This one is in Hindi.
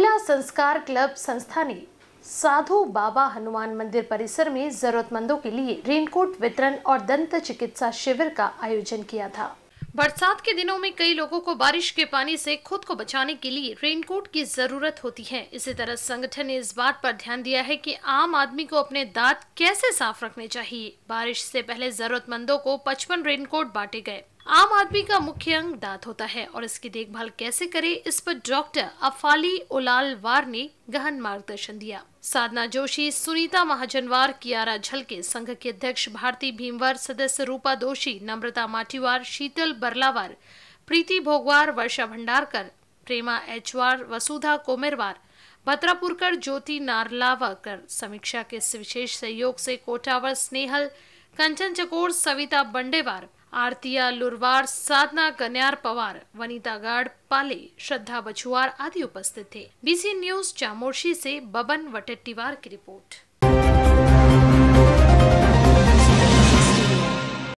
महिला संस्कार क्लब संस्था ने साधु बाबा हनुमान मंदिर परिसर में जरूरतमंदों के लिए रेनकोट वितरण और दंत चिकित्सा शिविर का आयोजन किया था बरसात के दिनों में कई लोगों को बारिश के पानी से खुद को बचाने के लिए रेनकोट की जरूरत होती है इसी तरह संगठन ने इस बात पर ध्यान दिया है कि आम आदमी को अपने दांत कैसे साफ रखने चाहिए बारिश से पहले जरूरतमंदों को पचपन रेनकोट बांटे गए आम आदमी का मुख्य अंग दांत होता है और इसकी देखभाल कैसे करें इस पर डॉक्टर अफाली वार ने गहन मार्गदर्शन दिया साधना जोशी सुनीता महाजनवार कियारा झलके संघ के अध्यक्ष भारती भीमवार सदस्य रूपा दोषी नम्रता माटीवार शीतल बरलावार प्रीति भोगवार वर्षा भंडारकर प्रेमा एचवार वसुधा कोमेरवार भद्रापुरकर ज्योति नारलावकर समीक्षा के विशेष सहयोग से कोटावर स्नेहल कंचन चकोर सविता बंडेवार आरतिया लुरवार साधना કન્યાર पवार वनिता गार्ड पाले श्रद्धा बछुआर आदि उपस्थित थे बीसी न्यूज चामोर्शी से बबन वटेट्टीवार की रिपोर्ट